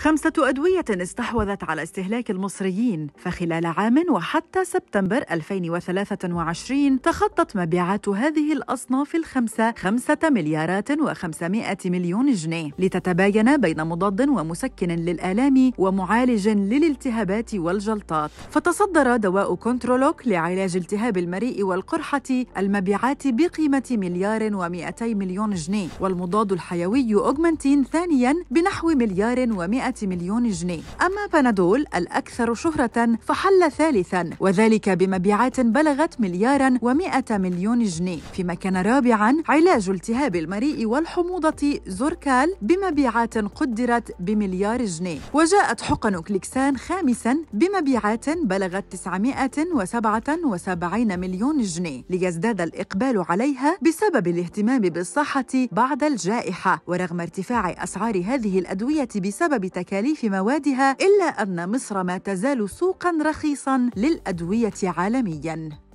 خمسة أدوية استحوذت على استهلاك المصريين فخلال عام وحتى سبتمبر 2023 تخطت مبيعات هذه الأصناف الخمسة خمسة مليارات و500 مليون جنيه لتتباين بين مضاد ومسكن للآلام ومعالج للالتهابات والجلطات فتصدر دواء كونترولوك لعلاج التهاب المريء والقرحة المبيعات بقيمة مليار و200 مليون جنيه والمضاد الحيوي أوغمنتين ثانيا بنحو مليار و100 مليون جنيه أما بنادول الأكثر شهرة فحل ثالثا وذلك بمبيعات بلغت مليارا و100 مليون جنيه فيما كان رابعا علاج التهاب المريء والحموضة زوركال بمبيعات قدرت بمليار جنيه وجاءت حقن كليكسان خامسا بمبيعات بلغت 977 مليون جنيه ليزداد الإقبال عليها بسبب الاهتمام بالصحة بعد الجائحة ورغم ارتفاع أسعار هذه الأدوية بسبب تكاليف موادها إلا أن مصر ما تزال سوقا رخيصا للأدوية عالميا